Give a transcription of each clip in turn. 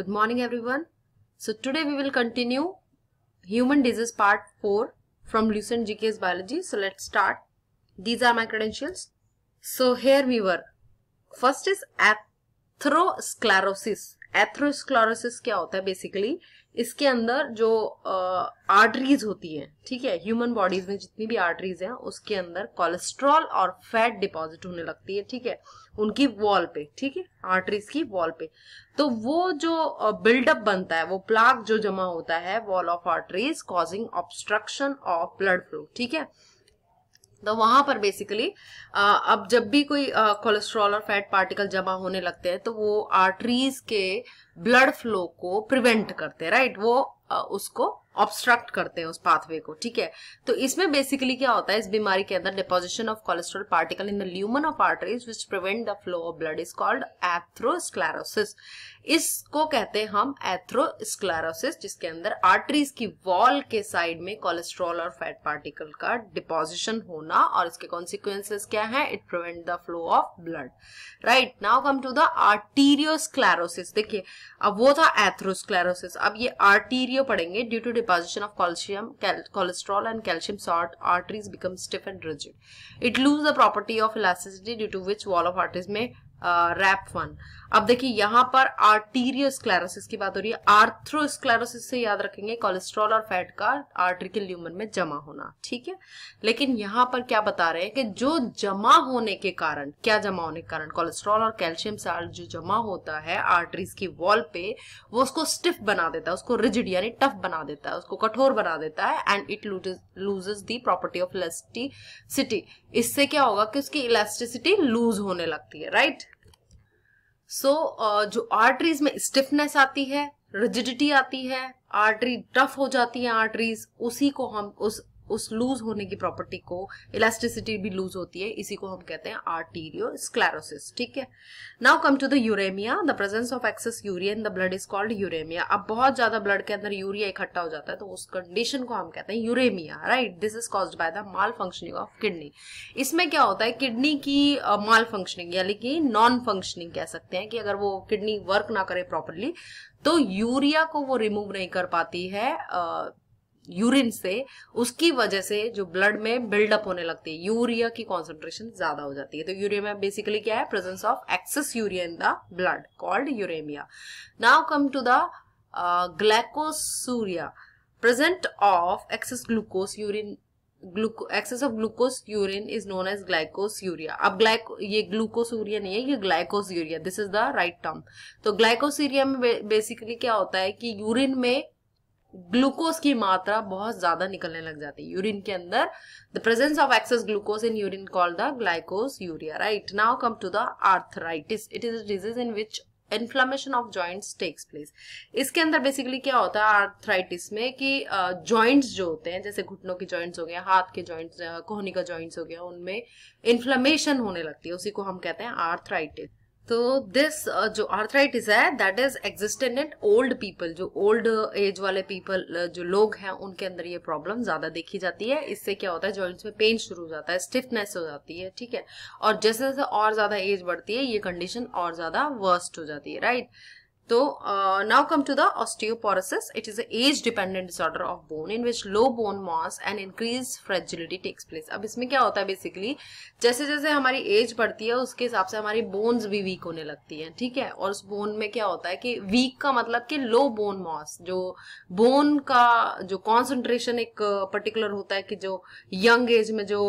Good morning everyone. So today we will continue human disease part 4 from Lucent GK's biology. So let's start. These are my credentials. So here we were. First is atherosclerosis. Atherosclerosis. क्या होता है इसके अंदर जो arteries होती है ठीक है ह्यूमन बॉडीज में जितनी भी आर्टरीज हैं उसके अंदर कोलेस्ट्रॉल और फैट डिपॉजिट होने लगती है ठीक है उनकी वॉल पे ठीक है आर्टरीज की वॉल पे तो वो जो बिल्डअप बनता है वो प्लाक जो जमा होता है wall of arteries causing obstruction of blood flow ठीक है तो वहां पर बेसिकली अब जब भी कोई कोलेस्ट्रॉल और फैट पार्टिकल जमा होने लगते हैं तो वो आर्टरीज के ब्लड फ्लो को प्रिवेंट करते हैं राइट वो उसको ऑब्स्ट्रक्ट करते हैं उस पाथवे को ठीक है तो इसमें बेसिकली क्या होता है इस बीमारी के अंदर deposition of cholesterol particle in the lumen of arteries which prevent the flow of blood is called atherosclerosis इसको कहते हैं हम एथ्रोस्क्लेरोसिस जिसके अंदर आर्टरीज की वॉल के साइड में कोलेस्ट्रॉल और फैट पार्टिकल का डिपोजिशन होना और इसके कॉन्सिक्वेंसेस क्या है it prevent the flow of blood right now come to the arteriosclerosis देखिए अब वो था एथ्रोस्क्लेरोसिस अब ये आर्टीरियो पड़ेंगे due to deposition of calcium cholesterol and calcium salt arteries become stiff and rigid it lose the property of elasticity due to which wall of arteries में रैप वन अब देखिए यहाँ पर आर्टीरियोस्क्लेरोसिस की बात हो रही है आर्थ्रोस्क्लेरोसिस से याद रखेंगे कोलेस्ट्रॉल और फैट का आर्ट्रिकल ल्यूमन में जमा होना ठीक है लेकिन यहाँ पर क्या बता रहे हैं कि जो जमा होने के कारण क्या जमा होने के कारण कोलेस्ट्रॉल और कैल्शियम साल जो जमा होता है आर्टरीज की वॉल पे वो उसको स्टिफ बना देता है उसको रिजिड यानी टफ बना देता है उसको कठोर बना देता है and it loses the property of elasticity इससे क्या होगा कि उसकी इलास्टिसिटी लूज होने लगती है राइट सो so, uh, जो आर्टरीज में स्टिफनेस आती है रिजिडिटी आती है आर्टरी टफ हो जाती है आर्टरीज उसी को हम उस उस लूज होने की प्रॉपर्टी को इलास्टिसिटी भी लूज होती है इसी को हम कहते हैं आर्टीरियो स्क्लेरोसिस ठीक है now come to the uremia the presence of excess urea in the blood is called uremia अब बहुत ज्यादा ब्लड के अंदर यूरिया इकट्ठा हो जाता है तो उस कंडीशन को हम कहते हैं uremia right this is cause by the malfunctioning of kidney इसमें क्या होता है किडनी की माल फंक्शनिंग यानी कि नॉन फंक्शनिंग कह सकते हैं कि अगर वो किडनी वर्क ना करे प्रॉपरली तो यूरिया को वो रिमूव नहीं कर पाती है यूरिन से उसकी वजह से जो ब्लड में बिल्डअप होने लगती है यूरिया की कॉन्सेंट्रेशन ज्यादा हो जाती है तो यूरिया में बेसिकली क्या है presence of excess urea in the blood called uremia now come to the glycosuria present of excess glucose urine excess of glucose urine is known as glycosuria अब glyco ये glucosuria नहीं है ये glycosuria this is the right term तो ग्लाइकोस urea में basically क्या होता है कि यूरिन में ग्लूकोज की मात्रा बहुत ज्यादा निकलने लग जाती है यूरिन के अंदर the presence of excess glucose in urine call the glycosuria right now come to the arthritis it is a disease in which inflammation of joints takes place इसके अंदर बेसिकली क्या होता है आर्थराइटिस में कि joints uh, जो होते हैं जैसे घुटनों के ज्वाइंट्स हो गए हाथ के ज्वाइंट्स कोहनी का ज्वाइंट्स हो गया उनमें इन्फ्लामेशन होने लगती है उसी को हम कहते हैं आर्थराइटिस तो दिस uh, जो आर्थराइटिस है that is existent in old people जो ओल्ड एज uh, वाले पीपल uh, जो लोग हैं उनके अंदर ये प्रॉब्लम ज्यादा देखी जाती है इससे क्या होता है जॉइंट्स में पेन शुरू हो जाता है स्टिफनेस हो जाती है ठीक है और जैसे जैसे और ज्यादा एज बढ़ती है ये कंडीशन और ज्यादा वर्स्ट हो जाती है राइट right? तो now come to the osteoporosis it is a age dependent disorder of bone in which low bone mass and increase fragility takes place अब इसमें क्या होता है बेसिकली जैसे जैसे हमारी एज बढ़ती है उसके हिसाब से हमारी बोन्स भी वीक होने लगती है ठीक है और उस बोन में क्या होता है कि वीक का मतलब कि लो बोन मॉस जो बोन का जो कॉन्सेंट्रेशन एक पर्टिकुलर uh, होता है कि जो यंग एज में जो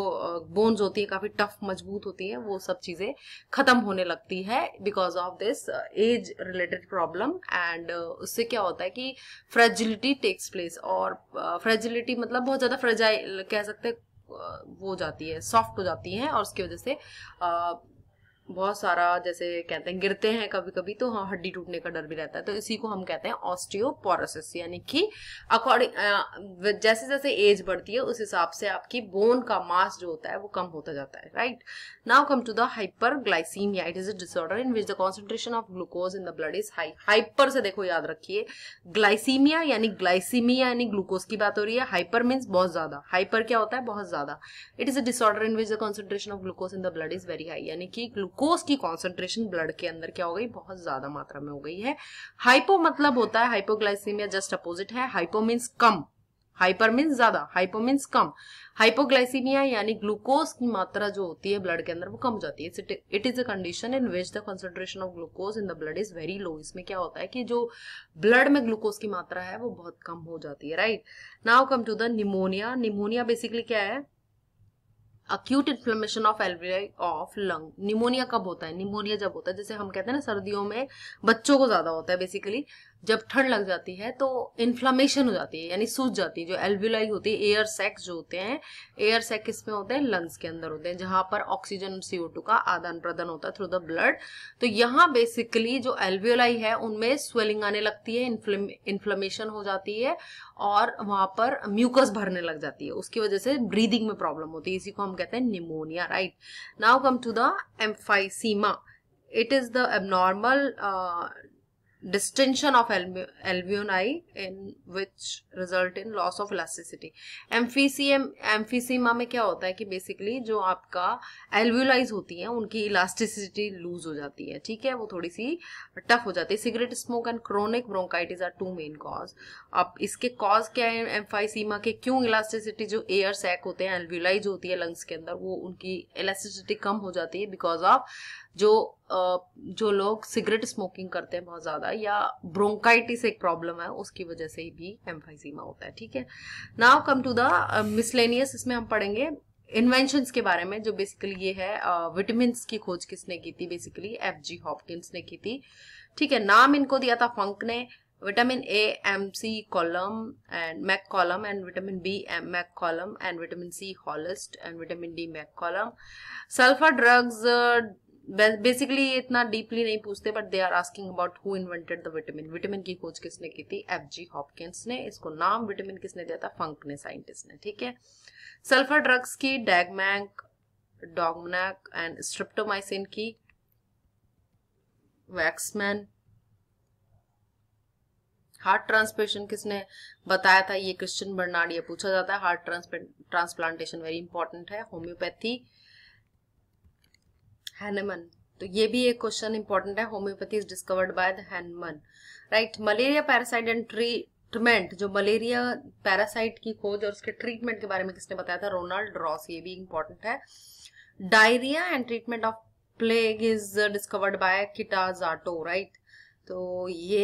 बोन्स uh, होती है काफी टफ मजबूत होती है वो सब चीजें खत्म होने लगती है because of this age related problem problem and uh, उससे क्या होता है कि फ्रेजिलिटी टेक्स प्लेस और फ्रेजिलिटी uh, मतलब बहुत ज़्यादा फ्रेजाइल कह सकते हैं uh, वो जाती है सॉफ्ट हो जाती है और उसकी वजह से uh, बहुत सारा जैसे कहते हैं गिरते हैं कभी कभी तो हाँ, हड्डी टूटने का डर भी रहता है तो इसी को हम कहते हैं ऑस्टियोपोरोसिस यानी कि अकॉर्डिंग जैसे जैसे एज बढ़ती है उस हिसाब से आपकी बोन का मास जो होता है वो कम होता जाता है right now come to the glycemia it is a disorder in which the concentration of glucose in the blood is high hyper से देखो याद रखिए ग्लाइसीमिया यानी ग्लाइसीमिया यानी ग्लूकोज की बात हो रही है हाइपर मीन्स बहुत ज्यादा हाइपर क्या होता है बहुत ज्यादा it is a disorder in which the concentration of glucose in the blood is very high यानी कि ग्लूकोज ग्लूकोज की कॉन्सेंट्रेशन ब्लड के अंदर क्या हो गई बहुत ज्यादा मात्रा में हो गई है हाइपो मतलब होता है हाइपोग्लाइसीमिया जस्ट अपोजिट है हाइपो मीन्स कम हाइपर मीन्स ज्यादा हाइपो मीन्स कम हाइपोग्लाइसीमिया यानी ग्लूकोज की मात्रा जो होती है ब्लड के अंदर वो कम जाती है it is a condition in which the concentration of glucose in the blood is very low इसमें क्या होता है कि जो ब्लड में ग्लूकोज की मात्रा है वो बहुत कम हो जाती है right now come to the pneumonia pneumonia basically क्या है acute inflammation of alveoli of lung pneumonia कब होता है निमोनिया जब होता है जैसे हम कहते हैं ना सर्दियों में बच्चों को ज्यादा होता है बेसिकली जब ठंड लग जाती है तो इन्फ्लामेशन हो जाती है यानी सूज जाती है जो एल्विलाई होती है एयर सैक्स जो होते हैं एयर सैक किसमें होते हैं लंग्स के अंदर होते हैं जहां पर ऑक्सीजन सीओ टू का आदान प्रदान होता है थ्रू द ब्लड तो यहाँ बेसिकली जो एल्विलाई है उनमें स्वेलिंग आने लगती है इन्फ्लेमेशन हो जाती है और वहां पर म्यूकस भरने लग जाती है उसकी वजह से ब्रीदिंग में प्रॉब्लम होती है इसी को हम कहते हैं pneumonia right now come to the emphysema it is the abnormal distension of albu alveoli in which result in loss of elasticity emphysema emphysema में क्या होता है कि बेसिकली जो आपका एल्व्यूलाइज होती है उनकी इलास्टिसिटी लूज हो जाती है ठीक है वो थोड़ी सी टफ हो जाती है cigarette smoke and chronic bronchitis are two main cause अब इसके कॉज क्या है एम्फाइसीमा के क्यों इलास्टिसिटी जो एयर सैक होते हैं एल्व्यूलाइज होती है लंग्स के अंदर वो उनकी इलास्टिसिटी कम हो जाती है बिकॉज ऑफ जो जो लोग सिगरेट स्मोकिंग करते हैं बहुत ज़्यादा या ब्रोंकाइटिस एक प्रॉब्लम है उसकी वजह से भी एम्फाइजीमा होता है ठीक है now come to the miscellaneous इसमें हम पढ़ेंगे इन्वेंशंस के बारे में जो बेसिकली ये है विटामिन की खोज किसने की थी बेसिकली एफ जी हॉपकिंस ने की थी ठीक है नाम इनको दिया था फंक ने vitamin A McCollum and McCollum and vitamin B M McCollum and vitamin C Holst and vitamin D McCollum sulphur drugs basically ये इतना डीपली नहीं पूछते but they are asking about who invented the vitamin vitamin की खोज किसने की थी F G Hopkins ने इसको नाम विटामिन किसने दिया था फंक ने साइंटिस्ट ने ठीक है सल्फर ड्रग्स की डैगमैंक डॉगमैक एंड स्ट्रिप्टोमाइसिन की वैक्समैन हार्ट ट्रांसप्लेशन किसने बताया था ये क्रिश्चियन बर्नाड ये पूछा जाता है हार्ट ट्रांसप्लांटेशन वेरी इंपॉर्टेंट है होम्योपैथी हैनमन तो ये भी एक क्वेश्चन इंपॉर्टेंट है homeopathy is discovered by the Hahnemann right malaria parasite and treatment जो मलेरिया पैरासाइट की खोज और उसके ट्रीटमेंट के बारे में किसने बताया था रोनाल्ड रॉस ये भी इंपॉर्टेंट है diarrhoea and treatment of plague is discovered by Kitasato right तो ये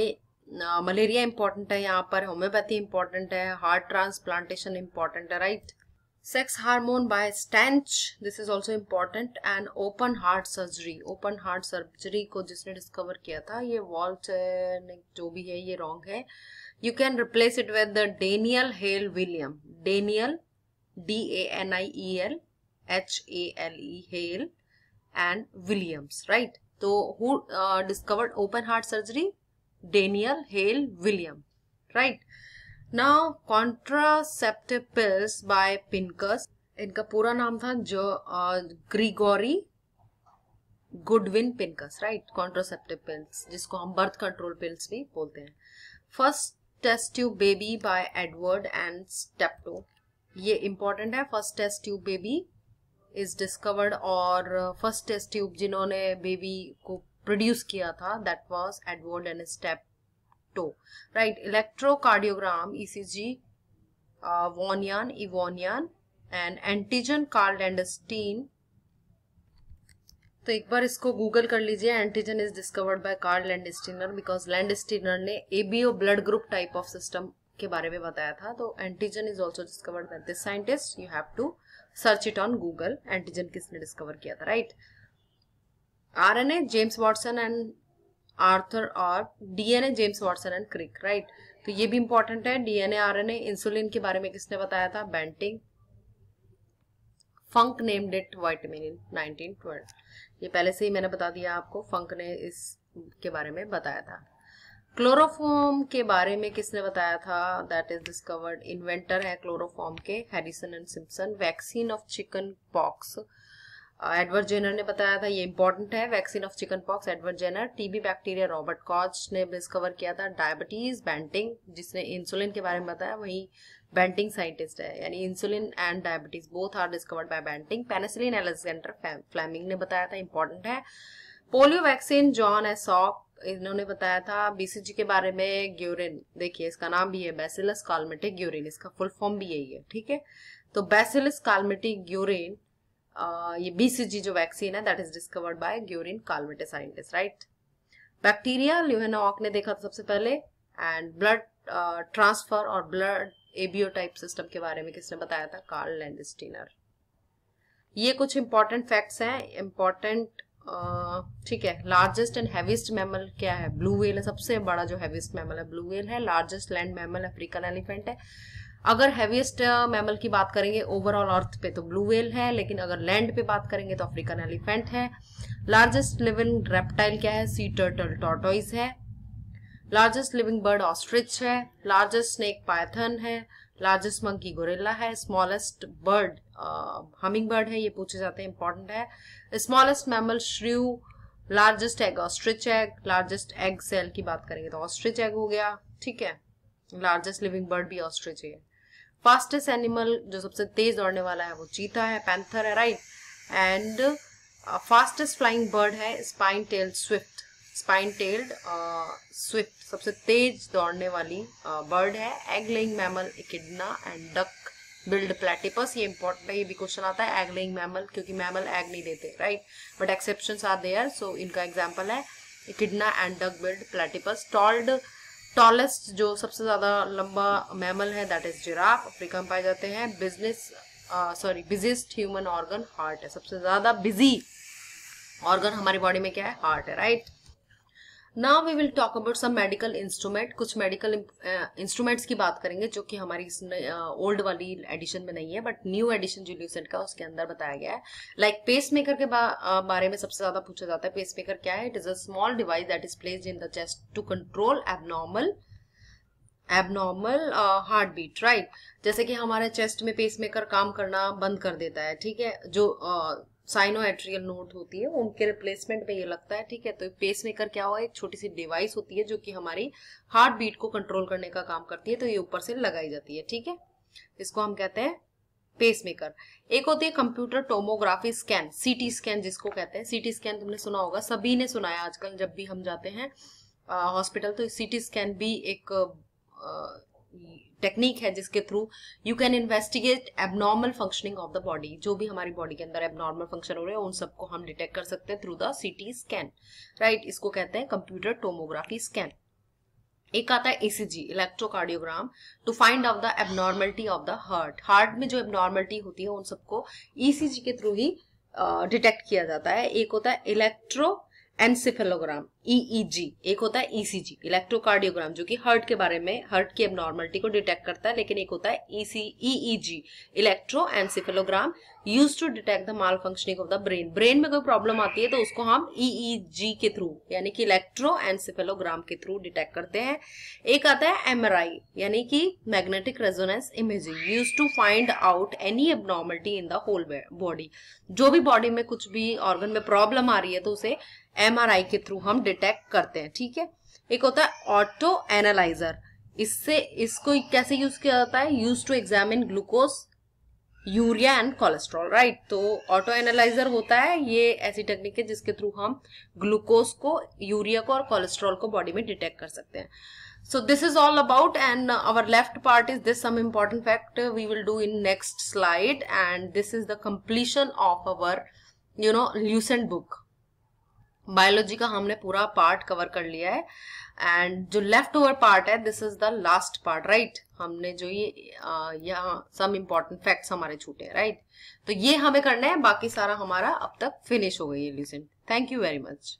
मलेरिया uh, इंपॉर्टेंट है यहाँ पर होम्योपैथी इंपॉर्टेंट है हार्ट ट्रांसप्लांटेशन इंपॉर्टेंट है right sex hormone by stench this is also important and open heart surgery open heart surgery को जिसने discover किया था ये Walt ने जो भी है ये wrong है you can replace it with the Daniel Hale William Daniel D A N I E L H A L E Hale and Williams right तो who uh, discovered open heart surgery Daniel Hale William right now contraceptive pills by Pincus इनका पूरा नाम था जो Gregory Goodwin Pincus right contraceptive pills जिसको हम birth control pills भी बोलते हैं first test tube baby by Edward and Steptoe ये इम्पोर्टेंट है first test tube baby is discovered और फर्स्ट टेस्ट ट्यूब जिन्होंने बेबी को प्रोड्यूस किया था that was Edward and step toe right electrocardiogram ecg uh, Vonian, Evonian and antigen carlandestine तो एक बार इसको गूगल कर लीजिए antigen is discovered by Karl Landsteiner because Landsteiner ने ABO blood group type of system के बारे में बताया था तो antigen is also discovered by this scientist you have to search it on Google antigen किसने डिस्कवर किया था right R N James Watson and Arthur और DNA James Watson and Crick right तो ये भी इंपॉर्टेंट है डीएनए आरएनए इंसुलिन के बारे में किसने बताया था Banting Funk named it vitamin in 1912 ये पहले से ही मैंने बता दिया आपको फंक ने इस के बारे में बताया था क्लोरोफॉर्म के बारे में किसने बताया था दैट इज डिस्कवर्ड इन्वेंटर है क्लोरोफॉर्म के Harrison and Simpson vaccine of chickenpox Edward uh, Jenner ने बताया था ये इंपॉर्टेंट है vaccine of chickenpox Edward Jenner TB bacteria Robert Koch ने डिस्कवर किया था डायबिटीज बैंटिंग जिसने इंसुलिन के बारे में बताया वही बैंटिंग साइंटिस्ट है यानी insulin and diabetes both are discovered by Banting penicillin Alexander Fleming ने बताया था इंपॉर्टेंट है पोलियो वैक्सीन जॉन एसॉक इन्होंने बताया था बीसीजी के बारे में ग्यूरिन देखिए इसका नाम भी है बेसिलस कॉलमेटिक ग्यूरिन इसका फुल फॉर्म भी यही है ठीक है तो बेसिलस कॉलमेटिक ग्यूरिन Uh, ये बीसीजी जो वैक्सीन है that is discovered by Guerin Calmette scientist right bacteria Leeuwenhoek ने देखा था सबसे पहले एंड ब्लड ट्रांसफर और ब्लड एबियोटाइप सिस्टम के बारे में किसने बताया था कार्ल लैंडस्टीनर ये कुछ इंपॉर्टेंट फैक्ट्स हैं इंपॉर्टेंट uh, ठीक है लार्जेस्ट एंड हैवीस्ट मैमल क्या है ब्लू व्हेल है सबसे बड़ा जो हैवीस्ट मैमल है ब्लू व्हेल है largest land mammal African elephant है अगर हैवीएस्ट मैमल की बात करेंगे ओवरऑल अर्थ पे तो ब्लू वेल है लेकिन अगर लैंड पे बात करेंगे तो अफ्रीकन एलिफेंट है लार्जेस्ट लिविंग रेप्टाइल क्या है सी टर्टल टॉटोइज है लार्जेस्ट लिविंग बर्ड ऑस्ट्रिच है लार्जेस्ट स्नेक पायथन है लार्जेस्ट मंकी गोरेला है स्मॉलेस्ट बर्ड हमिंग बर्ड है ये पूछे जाते हैं इंपॉर्टेंट है smallest mammal shrew largest egg ostrich egg largest egg cell की बात करेंगे तो ऑस्ट्रिच एग हो गया ठीक है लार्जेस्ट लिविंग बर्ड भी ऑस्ट्रिच है फास्टेस्ट एनिमल जो सबसे तेज दौड़ने वाला है वो चीता है पैंथर है right and fastest flying bird है spine tailed swift spine tailed swift सबसे तेज दौड़ने वाली बर्ड uh, है egg laying mammal echidna and duck billed platypus ये इंपॉर्टेंट है ये भी क्वेश्चन आता है एग लेइंग मैमल क्योंकि मैमल एग नहीं देते right but exception are there so इनका एग्जाम्पल है echidna and duck billed platypus told tallest जो सबसे ज़्यादा लंबा मैमल है दैट इज जिराफ अफ्रीका में पाए जाते हैं business sorry busiest human organ heart है सबसे ज़्यादा बिजी ऑर्गन हमारी बॉडी में क्या है हार्ट है right right? Now we will talk about some medical instrument कुछ मेडिकल इंस्ट्रूमेंट्स uh, की बात करेंगे जो कि हमारी ओल्ड uh, वाली एडिशन में नहीं है बट न्यू एडिशन जो ल्यूसेंट का उसके अंदर बताया गया है लाइक पेस मेकर के uh, बारे में सबसे ज्यादा पूछा जाता है पेस मेकर क्या है it is a small device that is place in the chest to control abnormal abnormal heartbeat right जैसे कि हमारे चेस्ट में पेस मेकर काम करना बंद कर देता है ठीक है जो uh, साइनो एट्रियल नोड होती है उनके रिप्लेसमेंट में ये लगता है ठीक है तो पेस मेकर क्या हुआ एक छोटी सी डिवाइस होती है जो कि हमारी हार्ट बीट को कंट्रोल करने का काम करती है तो ये ऊपर से लगाई जाती है ठीक है इसको हम कहते हैं पेस मेकर एक होती है computer tomography scan CT scan जिसको कहते हैं सीटी स्कैन तुमने सुना होगा सभी ने सुना है आजकल जब भी हम जाते हैं हॉस्पिटल तो सीटी स्कैन भी एक आ, टेक्निक है जिसके through you can investigate abnormal functioning of the body जो भी हमारी बॉडी के अंदर एबनॉर्मल फंक्शन हो रहे हैं उन सबको हम डिटेक्ट कर सकते हैं through the CT scan right इसको कहते हैं कंप्यूटर टोमोग्राफी स्कैन एक आता है ECG electrocardiogram to find out the abnormality of the heart heart में जो एबनॉर्मलिटी होती है उन सबको ईसीजी e के थ्रू ही डिटेक्ट uh, किया जाता है एक होता है electroencephalogram EEG e e एक होता है ईसीजी e इलेक्ट्रोकार्डियोग्राम जो कि हार्ट के बारे में हर्ट की एबनॉर्मलिटी को डिटेक्ट करता है लेकिन एक होता है EC EEG electroencephalogram use to detect the malfunctioning of the brain brain में कोई प्रॉब्लम आती है तो उसको हम ईईजी e e के थ्रू यानी कि इलेक्ट्रो एनसेफेलोग्राम के थ्रू डिटेक्ट करते हैं एक आता है एमआरआई यानी कि magnetic resonance imaging use to find out any abnormality in the whole body जो भी बॉडी में कुछ भी ऑर्गन में प्रॉब्लम आ रही है तो उसे एम के थ्रू हम डिटेक्ट करते हैं ठीक है एक होता है ऑटो एनालाइजर इससे इसको कैसे यूज किया जाता है use to examine glucose urea and cholesterol right तो ऑटो एनालाइजर होता है ये ऐसी टेक्निक है जिसके थ्रू हम ग्लूकोज को यूरिया को और कोलेस्ट्रॉल को बॉडी में डिटेक्ट कर सकते हैं so this is all about and our left part is this some important fact we will do in next slide and this is the completion of our you know Lucent book biology का हमने पूरा part cover कर लिया है and जो left over part है this is the last part right हमने जो ये यहाँ सम इम्पॉर्टेंट फैक्ट्स हमारे छूटे हैं राइट तो ये हमें करना है बाकी सारा हमारा अब तक फिनिश हो गई है ल्यूसेंट थैंक यू वेरी मच